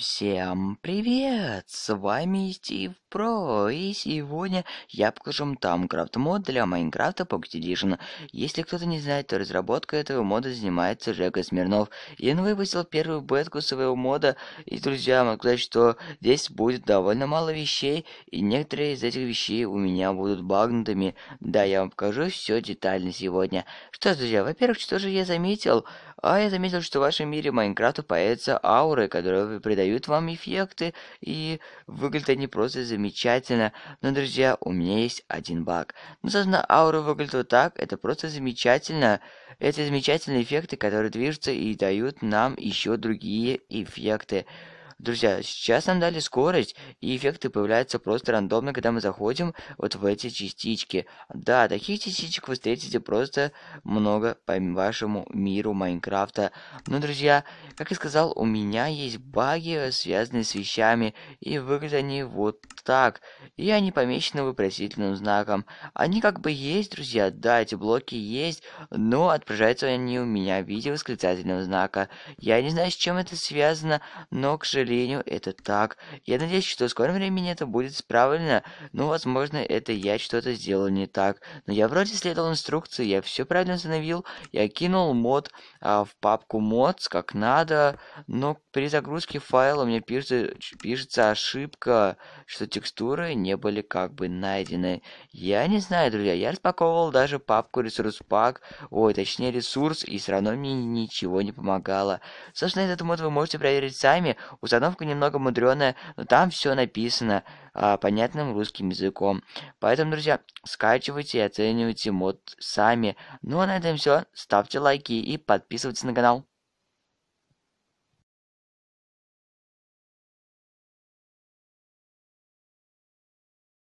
Всем привет! С вами Стив Про, и сегодня я покажу вам Тамкрафт мод для Майнкрафта Pocket Edition. Если кто-то не знает, то разработка этого мода занимается Жека Смирнов, и он выпустил первую бетку своего мода, и, друзья, могу сказать, что здесь будет довольно мало вещей, и некоторые из этих вещей у меня будут багнутыми. Да, я вам покажу все детально сегодня. Что ж, друзья, во-первых, что же я заметил? А я заметил, что в вашем мире Майнкрафта появятся ауры, которые придают вам эффекты, и выглядят они просто замечательно. Но, друзья, у меня есть один баг. Ну, собственно, аура выглядит вот так, это просто замечательно. Это замечательные эффекты, которые движутся и дают нам еще другие эффекты. Друзья, сейчас нам дали скорость, и эффекты появляются просто рандомно, когда мы заходим вот в эти частички. Да, таких частичек вы встретите просто много по вашему миру Майнкрафта. Но, друзья, как я сказал, у меня есть баги, связанные с вещами, и выглядят они вот так. И они помечены вопросительным знаком. Они как бы есть, друзья, да, эти блоки есть, но отражаются они у меня в виде восклицательного знака. Я не знаю, с чем это связано, но, к сожалению, сожалению, это так. Я надеюсь, что в скором времени это будет исправлено. Ну, возможно, это я что-то сделал не так. Но я вроде следовал инструкции, я все правильно установил. Я кинул мод а, в папку mods как надо. Но при загрузке файла у меня пишется, пишется ошибка, что текстуры не были как бы найдены. Я не знаю, друзья, я распаковывал даже папку ресурс пак. Ой, точнее ресурс, и все равно мне ничего не помогало. Собственно, этот мод вы можете проверить сами. У Обстановка немного мудреная, но там все написано а, понятным русским языком. Поэтому, друзья, скачивайте и оценивайте мод сами. Ну а на этом все. Ставьте лайки и подписывайтесь на канал.